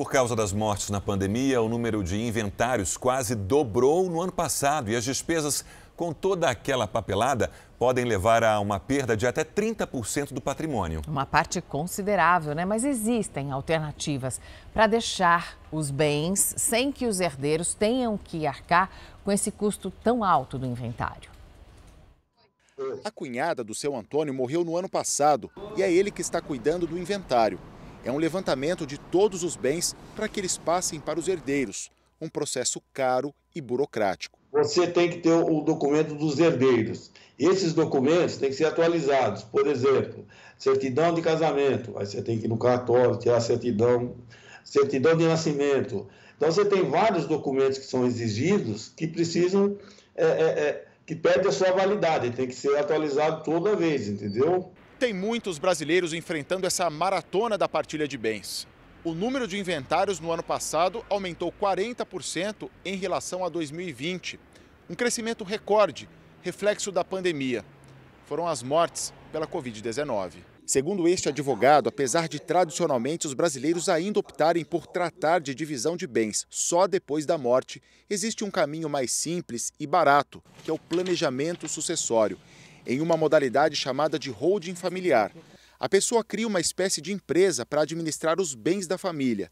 Por causa das mortes na pandemia, o número de inventários quase dobrou no ano passado e as despesas com toda aquela papelada podem levar a uma perda de até 30% do patrimônio. Uma parte considerável, né? Mas existem alternativas para deixar os bens sem que os herdeiros tenham que arcar com esse custo tão alto do inventário. A cunhada do seu Antônio morreu no ano passado e é ele que está cuidando do inventário é um levantamento de todos os bens para que eles passem para os herdeiros, um processo caro e burocrático. Você tem que ter o documento dos herdeiros. Esses documentos têm que ser atualizados. Por exemplo, certidão de casamento, aí você tem que ir no cartório tirar certidão, certidão de nascimento. Então você tem vários documentos que são exigidos que precisam é, é, é, que perdem a sua validade, tem que ser atualizado toda vez, entendeu? Tem muitos brasileiros enfrentando essa maratona da partilha de bens. O número de inventários no ano passado aumentou 40% em relação a 2020. Um crescimento recorde, reflexo da pandemia. Foram as mortes pela Covid-19. Segundo este advogado, apesar de tradicionalmente os brasileiros ainda optarem por tratar de divisão de bens só depois da morte, existe um caminho mais simples e barato, que é o planejamento sucessório em uma modalidade chamada de holding familiar. A pessoa cria uma espécie de empresa para administrar os bens da família.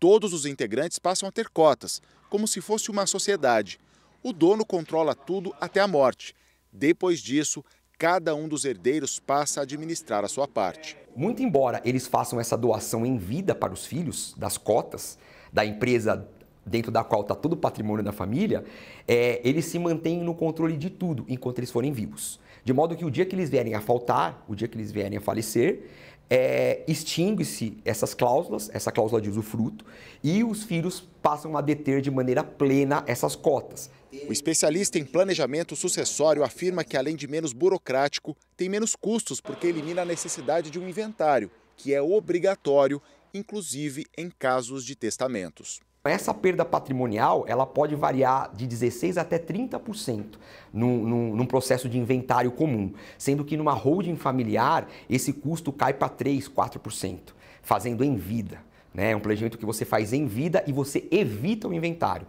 Todos os integrantes passam a ter cotas, como se fosse uma sociedade. O dono controla tudo até a morte. Depois disso, cada um dos herdeiros passa a administrar a sua parte. Muito embora eles façam essa doação em vida para os filhos, das cotas da empresa dentro da qual está todo o patrimônio da família, é, eles se mantêm no controle de tudo enquanto eles forem vivos. De modo que o dia que eles vierem a faltar, o dia que eles vierem a falecer, é, extingue-se essas cláusulas, essa cláusula de usufruto, e os filhos passam a deter de maneira plena essas cotas. O especialista em planejamento sucessório afirma que, além de menos burocrático, tem menos custos porque elimina a necessidade de um inventário, que é obrigatório, inclusive em casos de testamentos essa perda patrimonial ela pode variar de 16% até 30% num, num, num, processo de inventário comum, sendo que numa holding familiar esse custo cai para 3%, 4%, fazendo em vida. Né? É um planejamento que você faz em vida e você evita o inventário.